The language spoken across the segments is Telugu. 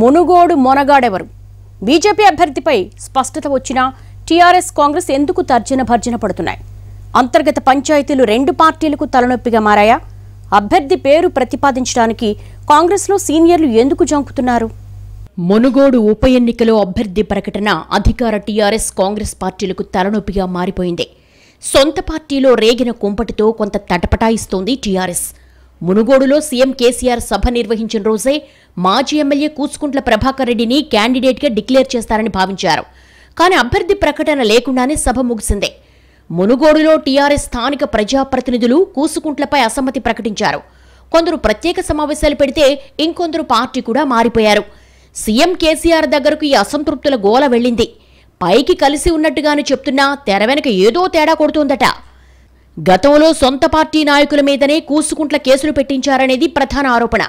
మునుగోడు మొనగాడెవరు బీజేపీ అభ్యర్థిపై స్పష్టత వచ్చినా టీఆర్ఎస్ కాంగ్రెస్ ఎందుకు తర్జన భర్జన పడుతున్నాయి అంతర్గత పంచాయతీలు రెండు పార్టీలకు తలనొప్పిగా మారాయా అభ్యర్థి పేరు ప్రతిపాదించడానికి కాంగ్రెస్లో సీనియర్లు ఎందుకు జంకుతున్నారు మునుగోడు ఉప ఎన్నికలో అభ్యర్థి ప్రకటన అధికార టీఆర్ఎస్ కాంగ్రెస్ పార్టీలకు తలనొప్పిగా మారిపోయింది సొంత పార్టీలో రేగిన కుంపటితో కొంత తటపటాయిస్తోంది టీఆర్ఎస్ మునుగోడులో సీఎం కేసీఆర్ సభ నిర్వహించిన రోజే మాజీ ఎమ్మెల్యే కూచుకుంట్ల ప్రభాకర్ రెడ్డిని క్యాండిడేట్గా డిక్లేర్ చేస్తారని భావించారు కానీ అభ్యర్థి ప్రకటన లేకుండానే సభ ముగిసిందే మునుగోడులో టీఆర్ఎస్ స్థానిక ప్రజాప్రతినిధులు కూసుకుంట్లపై అసమ్మతి ప్రకటించారు కొందరు ప్రత్యేక సమావేశాలు పెడితే ఇంకొందరు పార్టీ కూడా మారిపోయారు సీఎం కేసీఆర్ దగ్గరకు ఈ అసంతృప్తుల గోల వెళ్ళింది పైకి కలిసి ఉన్నట్టుగానే చెప్తున్నా తెర వెనక ఏదో తేడా కొడుతోందట గతంలో సొంత పార్టీ నాయకుల మీదనే కూసుకుంట్ల కేసులు పెట్టించారనేది ప్రధాన ఆరోపణ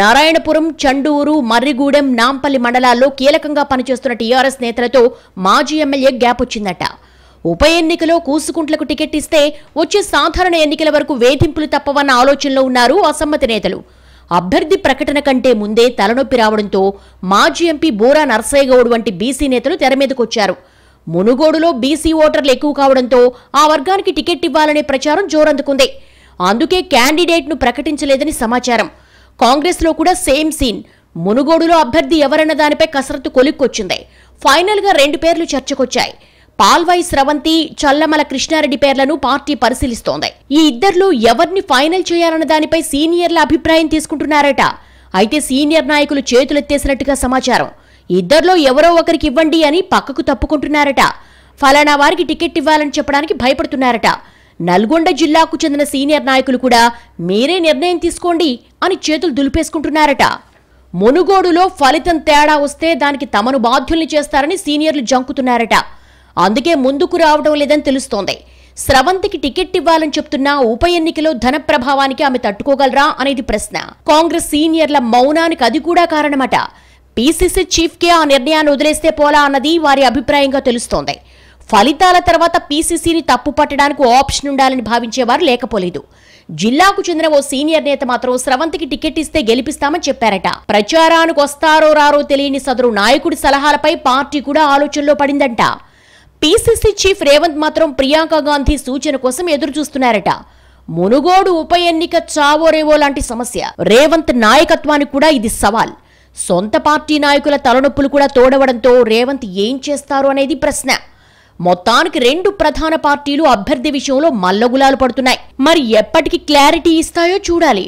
నారాయణపురం చండూరు మర్రిగూడెం నాంపల్లి మండలాల్లో కీలకంగా పనిచేస్తున్న టీఆర్ఎస్ నేతలతో మాజీ ఎమ్మెల్యే గ్యాప్ వచ్చిందట ఉప ఎన్నికలో కూసుకుంట్లకు టికెట్ ఇస్తే వచ్చే సాధారణ ఎన్నికల వరకు వేధింపులు తప్పవన్న ఆలోచనలో ఉన్నారు అసమ్మతి నేతలు అభ్యర్థి ప్రకటన కంటే ముందే తలనొప్పి రావడంతో మాజీ ఎంపీ బోరా నర్సయ్యగౌడ్ వంటి బీసీ నేతలు తెర వచ్చారు మునుగోడులో బీసీ ఓటర్లు ఎక్కువ కావడంతో ఆ వర్గానికి టికెట్ ఇవ్వాలనే ప్రచారం జోరందుకుంది అందుకే క్యాండిడేట్ను ప్రకటించలేదని సమాచారం కాంగ్రెస్లో కూడా సేమ్ సీన్ మునుగోడులో అభ్యర్థి ఎవరన్న దానిపై కసరత్తు కొలిక్కొచ్చింది ఫైనల్గా రెండు పేర్లు చర్చకొచ్చాయి పాల్వాయి స్రవంతి చల్లమల కృష్ణారెడ్డి పేర్లను పార్టీ పరిశీలిస్తోంది ఈ ఇద్దరు ఎవరిని ఫైనల్ చేయాలన్న దానిపై సీనియర్ల అభిప్రాయం తీసుకుంటున్నారట అయితే సీనియర్ నాయకులు చేతులెత్తేసినట్టుగా సమాచారం ఇద్దర్లో ఎవరో ఒకరికి ఇవ్వండి అని పక్కకు తప్పుకుంటున్నారట ఫలానా వారికి టికెట్ ఇవ్వాలని చెప్పడానికి భయపడుతున్నారట నల్గొండ జిల్లాకు చెందిన సీనియర్ నాయకులు కూడా మీరే నిర్ణయం తీసుకోండి అని చేతులు దులిపేసుకుంటున్నారట మునుగోడులో ఫలితం తేడా వస్తే దానికి తమను బాధ్యుల్ని చేస్తారని సీనియర్లు జంకుతున్నారట అందుకే ముందుకు రావడం లేదని తెలుస్తోంది స్రవంతికి టికెట్ ఇవ్వాలని చెప్తున్నా ఉప ఎన్నికలో ధన ప్రభావానికి ఆమె తట్టుకోగలరా అనేది ప్రశ్న కాంగ్రెస్ సీనియర్ల మౌనానికి అది కూడా కారణమట పీసీసీ చీఫ్కే ఆ నిర్ణయాన్ని వదిలేస్తే పోలా అన్నది వారి అభిప్రాయంగా తెలుస్తోంది ఫలితాల తర్వాత పీసీసీని తప్పు పట్టడానికి ఆప్షన్ ఉండాలని భావించేవారు లేకపోలేదు జిల్లాకు చెందిన ఓ సీనియర్ నేత మాత్రం స్రవంతికి టికెట్ ఇస్తే గెలిపిస్తామని చెప్పారట ప్రచారానికి వస్తారో రారో తెలియని సదరు నాయకుడి సలహాలపై పార్టీ కూడా ఆలోచనలో పడిందంట పీసీసీ చీఫ్ రేవంత్ మాత్రం ప్రియాంక గాంధీ సూచన కోసం ఎదురు చూస్తున్నారట మునుగోడు ఉప ఎన్నిక చావోరేవో లాంటి సమస్య రేవంత్ నాయకత్వానికి కూడా ఇది సవాల్ సొంత పార్టీ నాయకుల తలనొప్పులు కూడా తోడవడంతో రేవంత్ ఏం చేస్తారు అనేది ప్రశ్న మొత్తానికి రెండు ప్రధాన పార్టీలు అభ్యర్థి విషయంలో మల్లగులాలు పడుతున్నాయి మరి ఎప్పటికి క్లారిటీ ఇస్తాయో చూడాలి